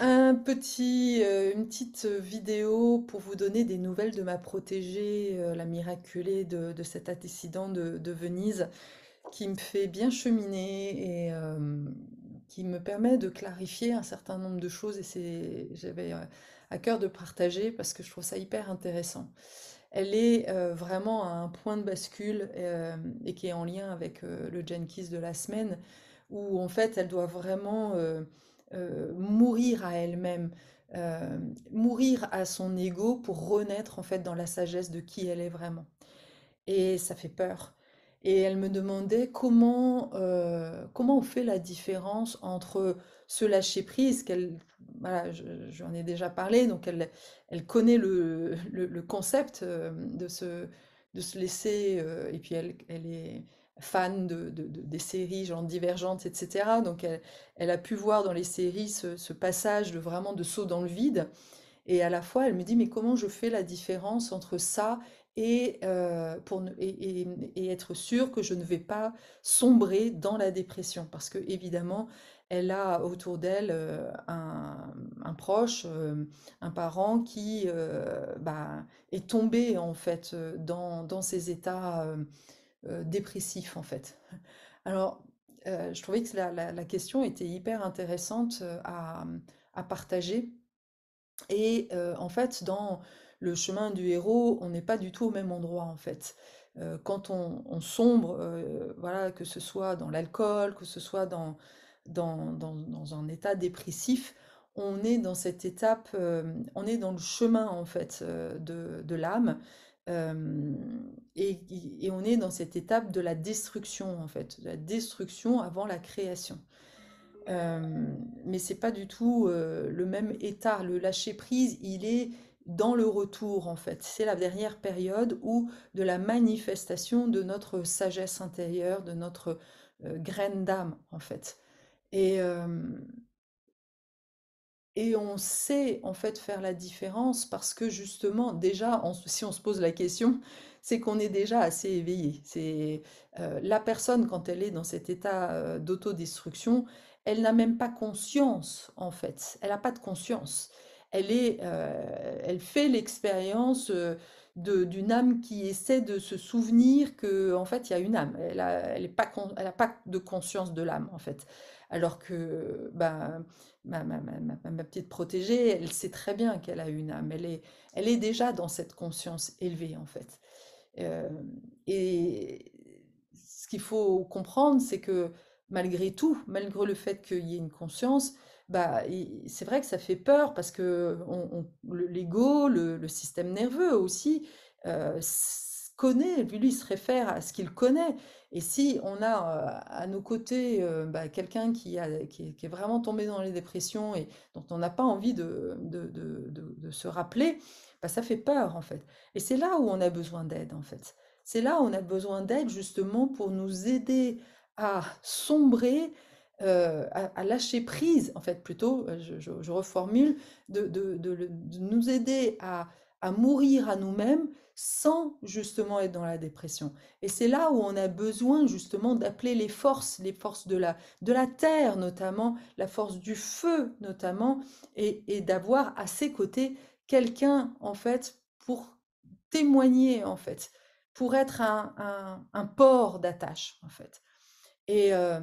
Un petit, euh, une petite vidéo pour vous donner des nouvelles de ma protégée, euh, la miraculée de, cet accident de, de, Venise, qui me fait bien cheminer et euh, qui me permet de clarifier un certain nombre de choses. Et c'est j'avais à cœur de partager parce que je trouve ça hyper intéressant. Elle est vraiment à un point de bascule et qui est en lien avec le Jenkins de la semaine, où en fait elle doit vraiment euh, mourir à elle-même, euh, mourir à son ego pour renaître en fait dans la sagesse de qui elle est vraiment. Et ça fait peur. Et elle me demandait comment, euh, comment on fait la différence entre se lâcher prise qu'elle, voilà, j'en ai déjà parlé, donc elle, elle connaît le, le, concept de se, de se laisser, et puis elle, elle est, fan de, des séries genre divergentes, etc. Donc elle, elle, a pu voir dans les séries ce, passage de vraiment de saut dans le vide. Et à la fois, elle me dit, mais comment je fais la différence entre ça et, euh, pour, et, être sûre que je ne vais pas sombrer dans la dépression Parce que évidemment, elle a autour d'elle euh, un, proche, euh, un parent qui bah, est tombé en fait dans, dans ces états. Euh, dépressif en fait. Alors, euh, je trouvais que la, question était hyper intéressante euh, mmh, à, partager. Et en fait, dans le chemin du héros, on n'est pas du tout au même endroit en fait. quand on, sombre, voilà, que ce soit dans l'alcool, que ce soit dans, dans, un état dépressif, on est dans cette étape, on est dans le chemin en fait de, de l'âme euh, et, on est dans cette étape de la destruction, en fait, de la destruction avant la création. Euh, mais c'est pas du tout euh, le même état. Le lâcher prise, il est dans le retour, en fait. C'est la dernière période où de la manifestation de notre sagesse intérieure, de notre euh, graine d'âme, en fait. Et et on sait en fait faire la différence parce que justement, déjà, si on se pose la question, c'est qu'on est déjà assez éveillé. C'est euh, la personne quand elle est dans cet état euh, d'autodestruction, elle n'a même pas conscience en fait. Elle n'a pas de conscience. Elle est, euh, elle fait l'expérience d'une âme qui essaie de se souvenir que en fait il y a une âme. Elle n'a elle pas, pas, de conscience de l'âme en fait. Alors que bah, ma, ma, ma, petite protégée, elle sait très bien qu'elle a une âme. Elle est, elle est déjà dans cette conscience élevée en fait. Euh, et ce qu'il faut comprendre, c'est que malgré tout, malgré le fait qu'il y ait une conscience, bah, c'est vrai que ça fait peur parce que l'ego, le, système nerveux aussi, euh, connaît, lui, lui, il se réfère à ce qu'il connaît. Et si on a euh, à nos côtés euh, bah, quelqu'un qui, qui, est vraiment tombé dans les dépressions et dont on n'a pas envie de, de, de, de se rappeler, bah, ça fait peur en fait. Et c'est là où on a besoin d'aide en fait. C'est là où on a besoin d'aide justement pour nous aider à sombrer euh, à, lâcher prise, en fait, plutôt, euh, je, reformule, de, de, de, nous aider à, à mourir à nous-mêmes sans justement être dans la dépression. Et c'est là où on a besoin justement d'appeler les forces, les forces de la, de la terre notamment, la force du feu notamment, et, d'avoir à ses côtés quelqu'un en fait pour témoigner en fait, pour être un, un, port d'attache en fait. Et, euh,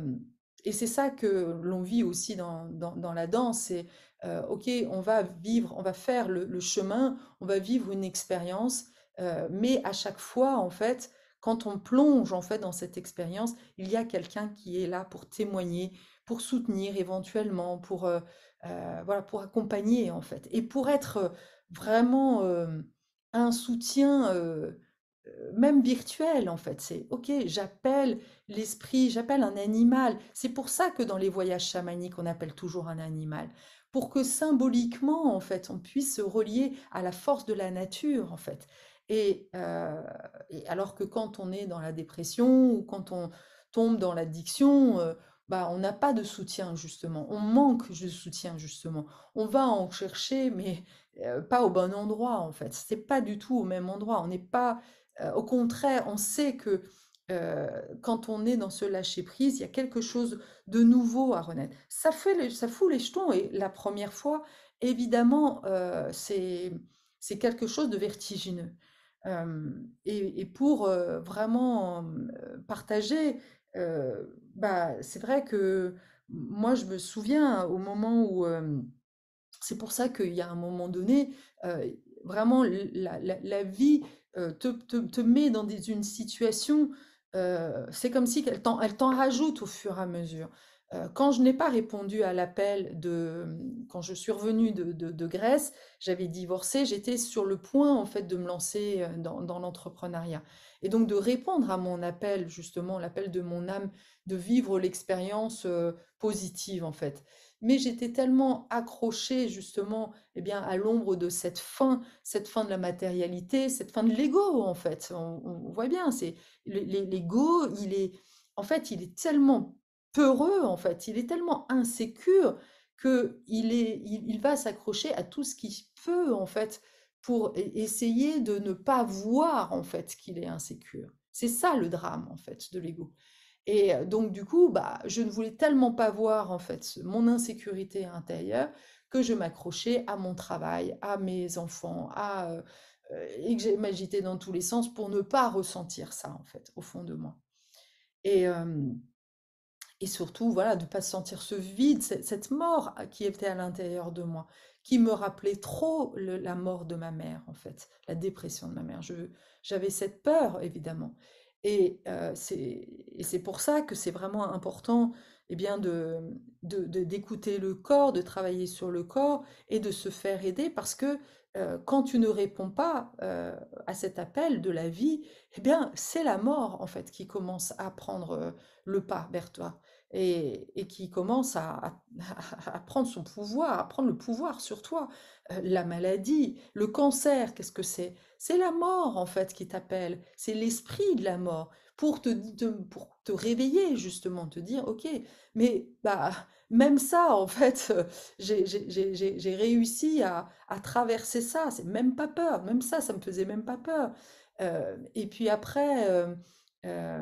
et c'est ça que l'on vit aussi dans, dans, la danse. C'est, euh, OK, on va vivre, on va faire le, chemin, on va vivre une expérience, euh, mais à chaque fois, en fait, quand on plonge en fait dans cette expérience, il y a quelqu'un qui est là pour témoigner, pour soutenir éventuellement, pour, euh, voilà, pour accompagner, en fait, et pour être vraiment un soutien euh, même virtuel en fait. C'est ok, j'appelle l'esprit, j'appelle un animal. C'est pour ça que dans les voyages chamaniques, on appelle toujours un animal, pour que symboliquement en fait, on puisse se relier à la force de la nature en fait. Et, euh, alors que quand on est dans la dépression ou quand on tombe dans l'addiction, euh, bah, on n'a pas de soutien justement, on manque de soutien justement. On va en chercher, mais pas au bon endroit en fait. C'est pas du tout au même endroit. On n'est pas euh, au contraire, on sait que euh, quand on est dans ce lâcher-prise, il y a quelque chose de nouveau à renaître. Ça, fait ça fout les jetons et la première fois, évidemment, euh, c'est quelque chose de vertigineux. et, pour vraiment partager, bah, c'est vrai que moi, je me souviens au moment où... c'est pour ça qu'il y a un moment donné, vraiment, la vie euh, te, te, met dans une situation, euh, c'est comme si elle t'en, rajoute au fur et à mesure. Euh, quand je n'ai pas répondu à l'appel de, quand je suis revenue de, Grèce, j'avais divorcé, j'étais sur le point en fait de me lancer dans, dans l'entrepreneuriat. Et donc de répondre à mon appel, justement l'appel de mon âme, de vivre l'expérience positive en fait. Mais j'étais tellement accrochée justement eh bien, à l'ombre de cette fin, cette fin de la matérialité, cette fin de l'ego en fait. On, voit bien, c'est l'ego, il est en fait, il est tellement peureux en fait, il est tellement insécure que il, est, il va s'accrocher à tout ce qui peut en fait pour e, essayer de ne pas voir en fait qu'il est insécure. C'est ça le drame en fait de l'ego. Et euh, donc, du coup, bah, je ne voulais tellement pas voir en fait mon insécurité intérieure que je m'accrochais à mon travail, à mes enfants, à, euh, euh, et que m'agitais dans tous les sens pour ne pas ressentir ça en fait au fond de moi. Et, et surtout, voilà, de ne pas sentir ce vide, cette, mort qui était à l'intérieur de moi, qui me rappelait trop la mort de ma mère en fait, la dépression de ma mère. J'avais cette peur évidemment. Et c'est pour ça que c'est vraiment important et eh bien d'écouter de, de, le corps, de travailler sur le corps et de se faire aider parce que quand tu ne réponds pas à cet appel de la vie, eh bien c'est la mort en fait qui commence à prendre le pas vers toi et, qui commence à, prendre son pouvoir, à prendre le pouvoir sur toi. Euh, la maladie, le cancer, qu'est-ce que c'est C'est la mort en fait qui t'appelle, c'est l'esprit de la mort pour te, pour te réveiller justement, te dire ok, mais bah même ça en fait, euh, j'ai réussi à, traverser ça, c'est même pas peur, même ça, ça me faisait même pas peur. Euh, et puis après, euh,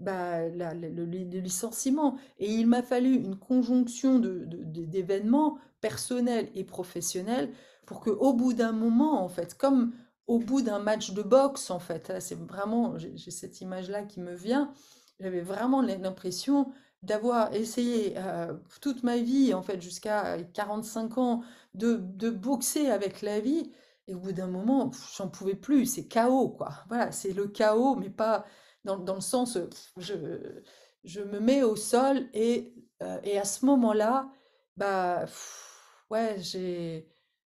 bah, le, licenciement. Et il m'a fallu une conjonction d'événements de, d'événements personnels et professionnels pour que, au bout d'un moment, en fait, comme au bout d'un match de boxe, en fait, hein, c'est vraiment, j'ai cette image-là qui me vient, j'avais vraiment l'impression d'avoir essayé euh, toute ma vie, en fait, jusqu'à 45 ans, de, de boxer avec la vie. Et au bout d'un moment, j'en pouvais plus, c'est chaos, quoi. Voilà, c'est le chaos, mais pas, dans, dans le sens, euh, je, je, me mets au sol et, euh, et à ce moment-là, bah, ouais,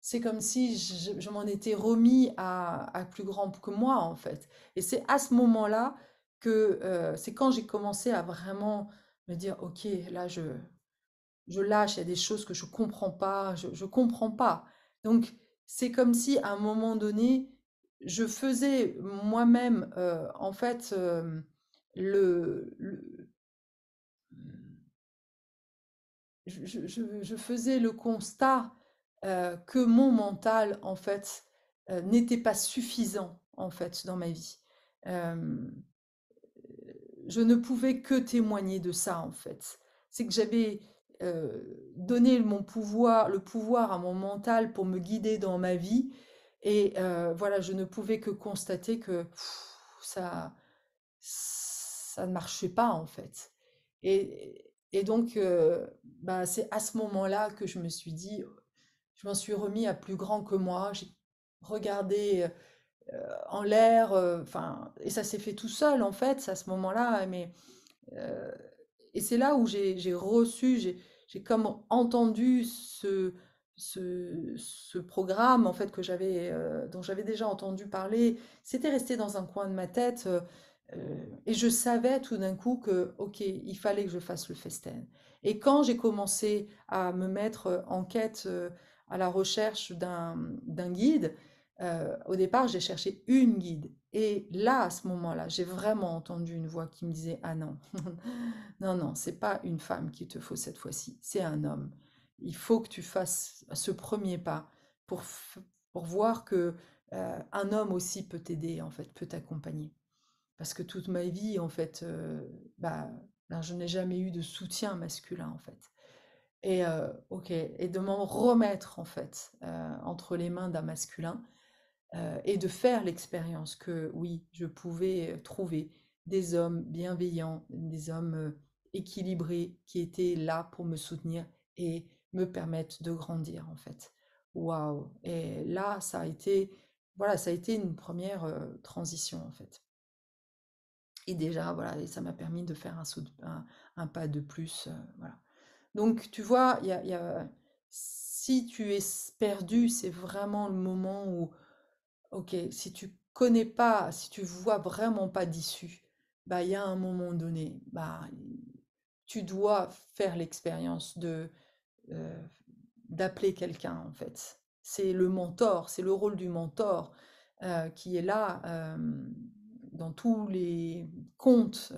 c'est comme si je, m'en étais remis à, à, plus grand que moi, en fait. Et c'est à ce moment-là que euh, c'est quand j'ai commencé à vraiment me dire, OK, là, je, je lâche, il y a des choses que je ne comprends pas, je ne comprends pas. Donc, c'est comme si à un moment donné, je faisais moi-même, euh, en fait, euh, le, mmh, je, faisais le constat euh, que mon mental, en fait, n'était pas suffisant, en fait, dans ma vie. je ne pouvais que témoigner de ça, en fait. C'est que j'avais donné mon pouvoir, le pouvoir à mon mental pour me guider dans ma vie, et voilà, je ne pouvais que constater que ça, ça ne marchait pas en fait. Et, et donc, bah, c'est à ce moment-là que je me suis dit, je m'en suis remis à plus grand que moi. J'ai regardé en l'air, enfin, et ça s'est fait tout seul en fait, à ce moment-là. Mais et c'est là où j'ai reçu, j'ai comme entendu ce ce, programme en fait que j'avais euh, dont j'avais déjà entendu parler c'était resté dans un coin de ma tête euh, euh, et je savais tout d'un coup que ok il fallait que je fasse le festin et quand j'ai commencé à me mettre en quête à la recherche d'un guide au départ j'ai cherché une guide et là à ce moment là j'ai vraiment entendu une voix qui me disait ah non non non c'est pas une femme qu'il te faut cette fois-ci c'est un homme il faut que tu fasses ce premier pas pour, pour voir que euh, un homme aussi peut t'aider, en fait, peut t'accompagner. Parce que toute ma vie, en fait, euh, bah, ben, je n'ai jamais eu de soutien masculin, en fait. Et, euh, et de m'en remettre, en fait, entre les mains d'un masculin et de faire l'expérience que, oui, je pouvais trouver des hommes bienveillants, des hommes équilibrés qui étaient là pour me soutenir et me permettent de grandir en fait. Waouh Et là, ça a été voilà, ça a été une première transition en fait. Et déjà, voilà, et ça m'a permis de faire un, saut un, pas de plus. voilà. Donc, tu vois, y y a, si tu es perdu, c'est vraiment le moment où, ok, si tu connais pas, si tu vois vraiment pas d'issue, bah, il y a un moment donné, bah, tu dois faire l'expérience de euh, d'appeler quelqu'un, en fait. C'est le mentor, c'est le rôle du mentor euh, qui est là euh, dans tous les contes.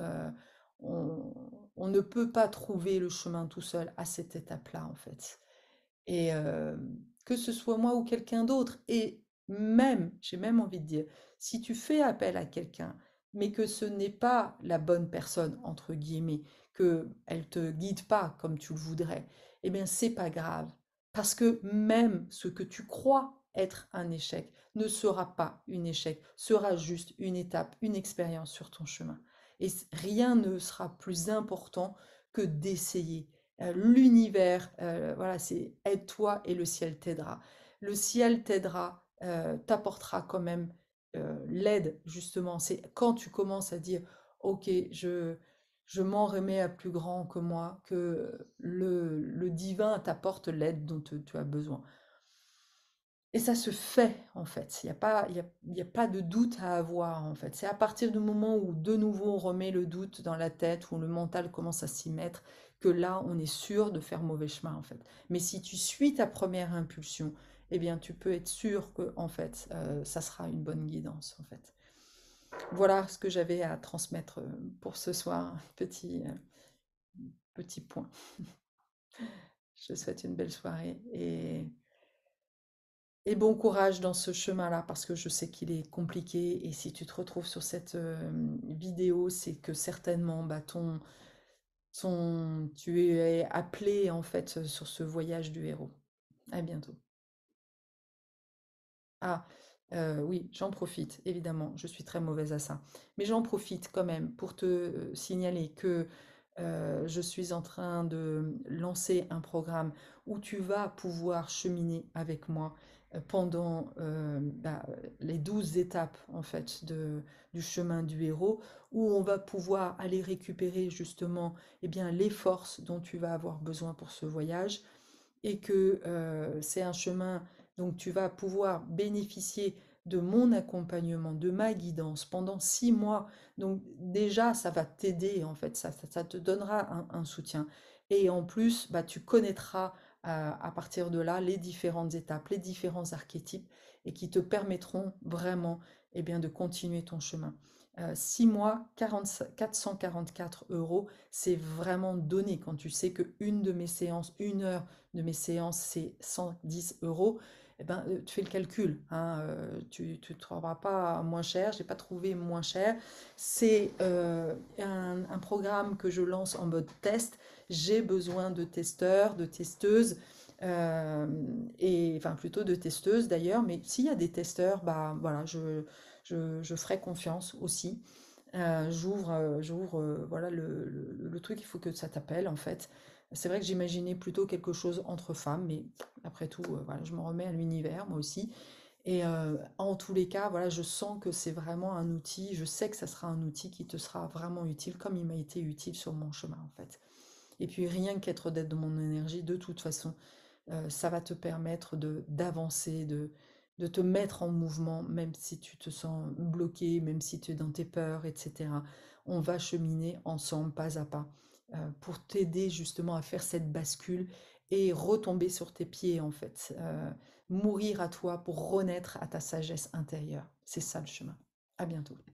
On, ne peut pas trouver le chemin tout seul à cette étape-là, en fait. Et que ce soit moi ou quelqu'un d'autre, et même, j'ai même envie de dire, si tu fais appel à quelqu'un, mais que ce n'est pas la bonne personne, entre guillemets, qu'elle ne te guide pas comme tu le voudrais, eh bien, c'est pas grave. Parce que même ce que tu crois être un échec ne sera pas un échec, sera juste une étape, une expérience sur ton chemin. Et rien ne sera plus important que d'essayer. Euh, l'univers, euh, voilà, c'est aide-toi et le ciel t'aidera. Le ciel t'aidera, euh, t'apportera quand même l'aide, justement. C'est quand tu commences à dire, OK, je, je m'en remets à plus grand que moi, que le, divin t'apporte l'aide dont tu as besoin. Et ça se fait, en fait. Il n'y a, pas, a pas de doute à avoir, en fait. C'est à partir du moment où, de nouveau, on remet le doute dans la tête, où le mental commence à s'y mettre, que là, on est sûr de faire mauvais chemin, en fait. Mais si tu suis ta première impulsion, eh bien, tu peux être sûr que, en fait, euh, ça sera une bonne guidance, en fait. Voilà ce que j'avais à transmettre euh, pour ce soir. Petit, euh, petit point. Je souhaite une belle soirée et, et bon courage dans ce chemin-là parce que je sais qu'il est compliqué et si tu te retrouves sur cette euh, vidéo, c'est que certainement bah, ton, tu es appelé en fait sur ce voyage du héros. À bientôt. Ah, euh, oui, j'en profite, évidemment, je suis très mauvaise à ça. Mais j'en profite quand même pour te euh, signaler que euh, je suis en train de lancer un programme où tu vas pouvoir cheminer avec moi pendant bah, les douze étapes en fait du chemin du héros où on va pouvoir aller récupérer justement eh bien, les forces dont tu vas avoir besoin pour ce voyage et que c'est un chemin donc tu vas pouvoir bénéficier de mon accompagnement, de ma guidance pendant six mois. Donc déjà, ça va t'aider en fait, ça, te donnera un, soutien. Et en plus, bah, tu connaîtras euh, à partir de là les différentes étapes, les différents archétypes et qui te permettront vraiment eh bien, de continuer ton chemin. 6 euh, mois, 444 euros, c'est vraiment donné. Quand tu sais que une de mes séances, une heure de mes séances, c'est 110 euros, eh ben, euh, tu fais le calcul. Hein, euh, tu ne trouveras pas moins cher, je n'ai pas trouvé moins cher. C'est un, programme que je lance en mode test. J'ai besoin de testeurs, de testeuses. et enfin plutôt de testeuses d'ailleurs, mais s'il y a des testeurs, bah voilà, je, je, ferai confiance aussi. Euh, j'ouvre, euh, j'ouvre euh, voilà, le, truc, il faut que ça t'appelle en fait. C'est vrai que j'imaginais plutôt quelque chose entre femmes, mais après tout, voilà, je me remets à l'univers, moi aussi. Et en tous les cas, voilà, je sens que c'est vraiment un outil, je sais que ça sera un outil qui te sera vraiment utile, comme il m'a été utile sur mon chemin, en fait. Et puis rien qu'être d'être de mon énergie, de toute façon, ça va te permettre de d'avancer, de, de te mettre en mouvement, même si tu te sens bloqué, même si tu es dans tes peurs, etc. On va cheminer ensemble, pas à pas, euh, pour t'aider justement à faire cette bascule et retomber sur tes pieds, en fait. Euh, mourir à toi pour renaître à ta sagesse intérieure. C'est ça le chemin. À bientôt.